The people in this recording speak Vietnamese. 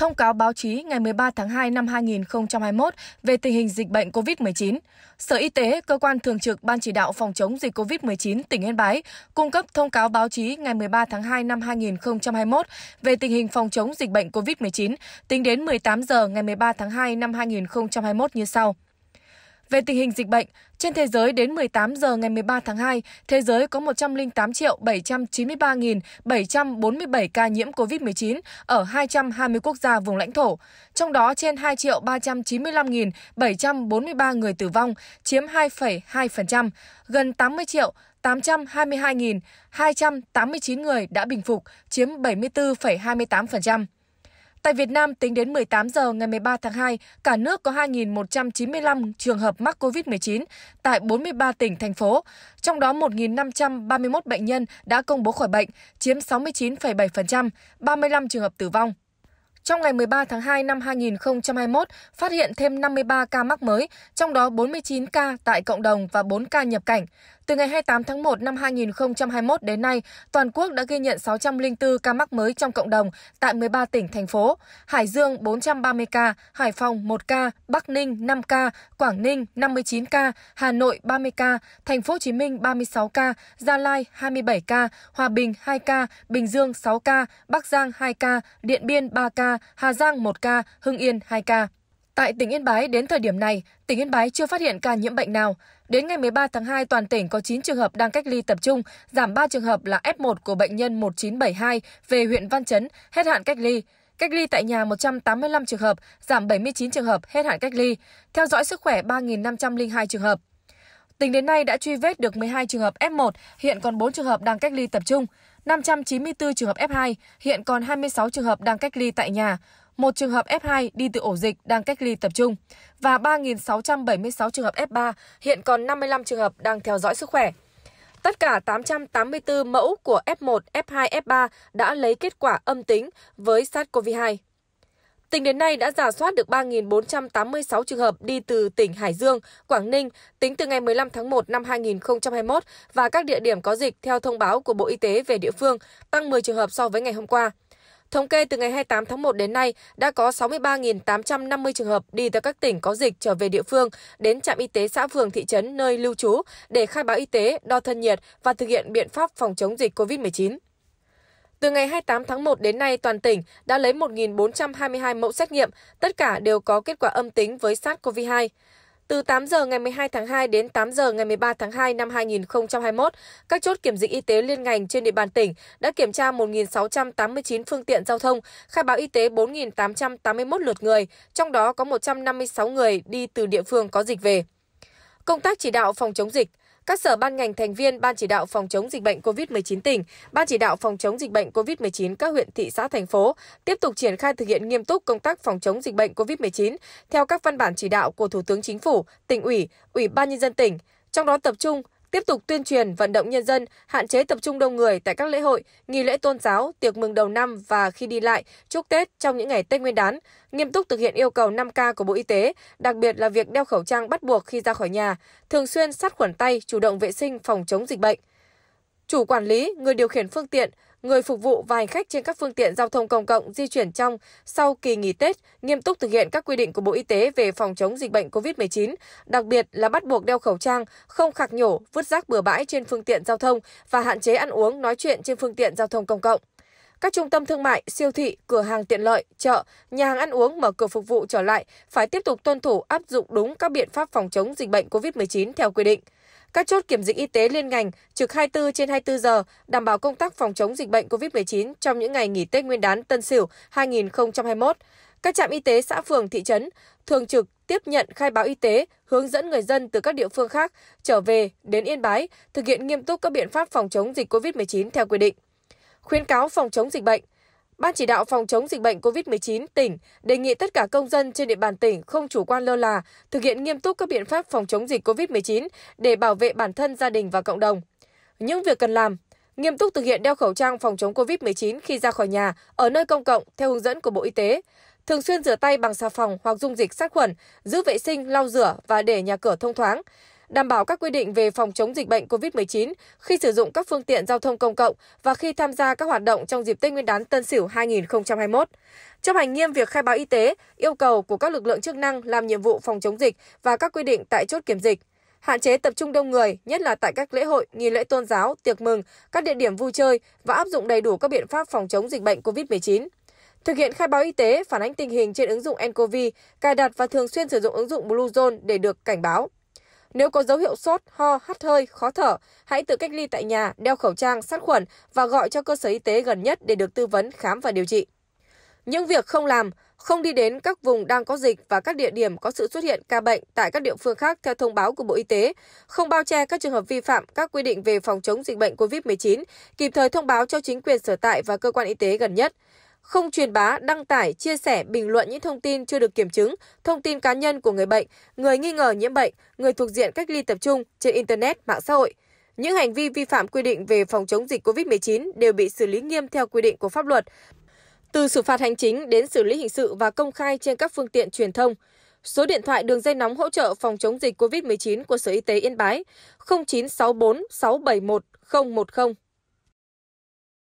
thông cáo báo chí ngày 13 tháng 2 năm 2021 về tình hình dịch bệnh COVID-19. Sở Y tế, cơ quan thường trực Ban chỉ đạo phòng chống dịch COVID-19 tỉnh Yên Bái, cung cấp thông cáo báo chí ngày 13 tháng 2 năm 2021 về tình hình phòng chống dịch bệnh COVID-19 tính đến 18 giờ ngày 13 tháng 2 năm 2021 như sau. Về tình hình dịch bệnh, trên thế giới đến 18 giờ ngày 13 tháng 2, thế giới có 108 triệu 793.747 ca nhiễm COVID-19 ở 220 quốc gia vùng lãnh thổ. Trong đó trên 2 triệu 395.743 người tử vong, chiếm 2,2%, gần 80 triệu 822.289 người đã bình phục, chiếm 74,28%. Tại Việt Nam, tính đến 18 giờ ngày 13 tháng 2, cả nước có 2.195 trường hợp mắc COVID-19 tại 43 tỉnh, thành phố. Trong đó 1.531 bệnh nhân đã công bố khỏi bệnh, chiếm 69,7%, 35 trường hợp tử vong. Trong ngày 13 tháng 2 năm 2021, phát hiện thêm 53 ca mắc mới, trong đó 49 ca tại cộng đồng và 4 ca nhập cảnh. Từ ngày 28 tháng 1 năm 2021 đến nay, toàn quốc đã ghi nhận 604 ca mắc mới trong cộng đồng tại 13 tỉnh, thành phố. Hải Dương 430 ca, Hải Phòng 1 ca, Bắc Ninh 5 ca, Quảng Ninh 59 ca, Hà Nội 30 ca, Thành phố Hồ Chí Minh 36 ca, Gia Lai 27 ca, Hòa Bình 2 ca, Bình Dương 6 ca, Bắc Giang 2 ca, Điện Biên 3 ca, Hà Giang 1 ca, Hưng Yên 2 ca. Tại tỉnh Yên Bái, đến thời điểm này, tỉnh Yên Bái chưa phát hiện ca nhiễm bệnh nào. Đến ngày 13 tháng 2, toàn tỉnh có 9 trường hợp đang cách ly tập trung, giảm 3 trường hợp là F1 của bệnh nhân 1972 về huyện Văn Chấn, hết hạn cách ly. Cách ly tại nhà 185 trường hợp, giảm 79 trường hợp hết hạn cách ly. Theo dõi sức khỏe 3.502 trường hợp. Tính đến nay đã truy vết được 12 trường hợp F1, hiện còn 4 trường hợp đang cách ly tập trung, 594 trường hợp F2, hiện còn 26 trường hợp đang cách ly tại nhà, một trường hợp F2 đi từ ổ dịch đang cách ly tập trung và 3.676 trường hợp F3, hiện còn 55 trường hợp đang theo dõi sức khỏe. Tất cả 884 mẫu của F1, F2, F3 đã lấy kết quả âm tính với SARS-CoV-2. Tính đến nay đã giả soát được 3.486 trường hợp đi từ tỉnh Hải Dương, Quảng Ninh tính từ ngày 15 tháng 1 năm 2021 và các địa điểm có dịch theo thông báo của Bộ Y tế về địa phương, tăng 10 trường hợp so với ngày hôm qua. Thống kê từ ngày 28 tháng 1 đến nay, đã có 63.850 trường hợp đi từ các tỉnh có dịch trở về địa phương, đến trạm y tế xã phường thị trấn nơi lưu trú để khai báo y tế, đo thân nhiệt và thực hiện biện pháp phòng chống dịch COVID-19. Từ ngày 28 tháng 1 đến nay, toàn tỉnh đã lấy 1.422 mẫu xét nghiệm, tất cả đều có kết quả âm tính với SARS-CoV-2. Từ 8 giờ ngày 12 tháng 2 đến 8 giờ ngày 13 tháng 2 năm 2021, các chốt kiểm dịch y tế liên ngành trên địa bàn tỉnh đã kiểm tra 1.689 phương tiện giao thông, khai báo y tế 4.881 lượt người, trong đó có 156 người đi từ địa phương có dịch về. Công tác chỉ đạo phòng chống dịch các sở ban ngành thành viên Ban chỉ đạo phòng chống dịch bệnh COVID-19 tỉnh, Ban chỉ đạo phòng chống dịch bệnh COVID-19 các huyện, thị xã, thành phố tiếp tục triển khai thực hiện nghiêm túc công tác phòng chống dịch bệnh COVID-19 theo các văn bản chỉ đạo của Thủ tướng Chính phủ, tỉnh ủy, Ủy ban nhân dân tỉnh, trong đó tập trung tiếp tục tuyên truyền vận động nhân dân hạn chế tập trung đông người tại các lễ hội, nghi lễ tôn giáo, tiệc mừng đầu năm và khi đi lại, chúc Tết trong những ngày Tết Nguyên đán, nghiêm túc thực hiện yêu cầu 5K của Bộ Y tế, đặc biệt là việc đeo khẩu trang bắt buộc khi ra khỏi nhà, thường xuyên sát khuẩn tay, chủ động vệ sinh phòng chống dịch bệnh. Chủ quản lý, người điều khiển phương tiện, người phục vụ và hành khách trên các phương tiện giao thông công cộng di chuyển trong, sau kỳ nghỉ Tết, nghiêm túc thực hiện các quy định của Bộ Y tế về phòng chống dịch bệnh COVID-19, đặc biệt là bắt buộc đeo khẩu trang, không khạc nhổ, vứt rác bừa bãi trên phương tiện giao thông và hạn chế ăn uống, nói chuyện trên phương tiện giao thông công cộng các trung tâm thương mại, siêu thị, cửa hàng tiện lợi, chợ, nhà hàng ăn uống mở cửa phục vụ trở lại phải tiếp tục tuân thủ áp dụng đúng các biện pháp phòng chống dịch bệnh COVID-19 theo quy định. Các chốt kiểm dịch y tế liên ngành trực 24 trên 24 giờ, đảm bảo công tác phòng chống dịch bệnh COVID-19 trong những ngày nghỉ Tết Nguyên đán Tân Sửu 2021. Các trạm y tế xã phường thị trấn thường trực tiếp nhận khai báo y tế, hướng dẫn người dân từ các địa phương khác trở về đến Yên Bái thực hiện nghiêm túc các biện pháp phòng chống dịch COVID-19 theo quy định. Khuyến cáo phòng chống dịch bệnh – Ban chỉ đạo phòng chống dịch bệnh COVID-19 tỉnh đề nghị tất cả công dân trên địa bàn tỉnh không chủ quan lơ là, thực hiện nghiêm túc các biện pháp phòng chống dịch COVID-19 để bảo vệ bản thân, gia đình và cộng đồng. Những việc cần làm nghiêm túc thực hiện đeo khẩu trang phòng chống COVID-19 khi ra khỏi nhà, ở nơi công cộng theo hướng dẫn của Bộ Y tế, thường xuyên rửa tay bằng xà phòng hoặc dung dịch sát khuẩn, giữ vệ sinh, lau rửa và để nhà cửa thông thoáng đảm bảo các quy định về phòng chống dịch bệnh COVID-19 khi sử dụng các phương tiện giao thông công cộng và khi tham gia các hoạt động trong dịp Tết Nguyên đán Tân Sửu 2021. Chấp hành nghiêm việc khai báo y tế, yêu cầu của các lực lượng chức năng làm nhiệm vụ phòng chống dịch và các quy định tại chốt kiểm dịch hạn chế tập trung đông người, nhất là tại các lễ hội, nghi lễ tôn giáo, tiệc mừng, các địa điểm vui chơi và áp dụng đầy đủ các biện pháp phòng chống dịch bệnh COVID-19. Thực hiện khai báo y tế, phản ánh tình hình trên ứng dụng nCoV, cài đặt và thường xuyên sử dụng ứng dụng Bluezone để được cảnh báo. Nếu có dấu hiệu sốt, ho, hắt hơi, khó thở, hãy tự cách ly tại nhà, đeo khẩu trang, sát khuẩn và gọi cho cơ sở y tế gần nhất để được tư vấn, khám và điều trị. Những việc không làm, không đi đến các vùng đang có dịch và các địa điểm có sự xuất hiện ca bệnh tại các địa phương khác theo thông báo của Bộ Y tế, không bao che các trường hợp vi phạm các quy định về phòng chống dịch bệnh COVID-19, kịp thời thông báo cho chính quyền sở tại và cơ quan y tế gần nhất không truyền bá, đăng tải, chia sẻ, bình luận những thông tin chưa được kiểm chứng, thông tin cá nhân của người bệnh, người nghi ngờ nhiễm bệnh, người thuộc diện cách ly tập trung trên Internet, mạng xã hội. Những hành vi vi phạm quy định về phòng chống dịch COVID-19 đều bị xử lý nghiêm theo quy định của pháp luật, từ xử phạt hành chính đến xử lý hình sự và công khai trên các phương tiện truyền thông. Số điện thoại đường dây nóng hỗ trợ phòng chống dịch COVID-19 của Sở Y tế Yên Bái 0964 671 010.